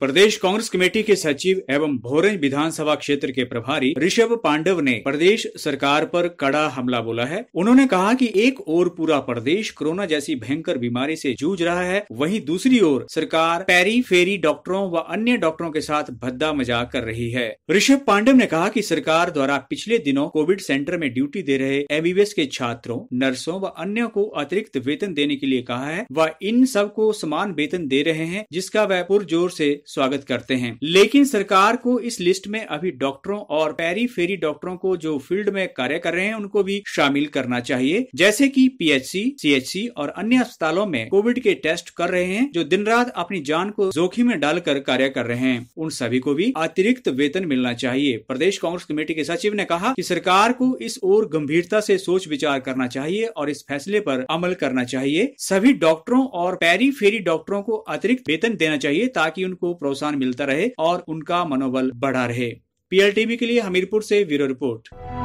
प्रदेश Congress committee के सचिव एवं भोरंज विधानसभा क्षेत्र के प्रभारी ऋषभ पांडव ने प्रदेश सरकार पर कड़ा हमला बोला है उन्होंने कहा कि एक ओर पूरा प्रदेश कोरोना जैसी भयंकर बीमारी से जूझ रहा है वहीं दूसरी ओर सरकार पैरी फेरी डॉक्टरों व अन्य डॉक्टरों के साथ भद्दा मजाक कर रही है ऋषभ पांडव ने कहा की सरकार द्वारा पिछले दिनों कोविड सेंटर में ड्यूटी दे रहे एमबीबीएस के छात्रों नर्सों व अन्य को अतिरिक्त वेतन देने के लिए कहा है व इन को समान वेतन दे रहे हैं जिसका वह पुरजोर ऐसी स्वागत करते हैं लेकिन सरकार को इस लिस्ट में अभी डॉक्टरों और पैरी फेरी डॉक्टरों को जो फील्ड में कार्य कर रहे हैं उनको भी शामिल करना चाहिए जैसे कि पीएचसी सीएचसी और अन्य अस्पतालों में कोविड के टेस्ट कर रहे हैं जो दिन रात अपनी जान को जोखिम में डालकर कार्य कर रहे हैं उन सभी को भी अतिरिक्त वेतन मिलना चाहिए प्रदेश कांग्रेस कमेटी के सचिव ने कहा कि सरकार को इस ओर गंभीरता से सोच विचार करना चाहिए और इस फैसले पर अमल करना चाहिए सभी डॉक्टरों और पैरी फेरी डॉक्टरों को अतिरिक्त वेतन देना चाहिए ताकि उनको प्रोत्साहन मिलता रहे और उनका मनोबल बढ़ा रहे पीएलटीवी के लिए हमीरपुर से ब्यूरो रिपोर्ट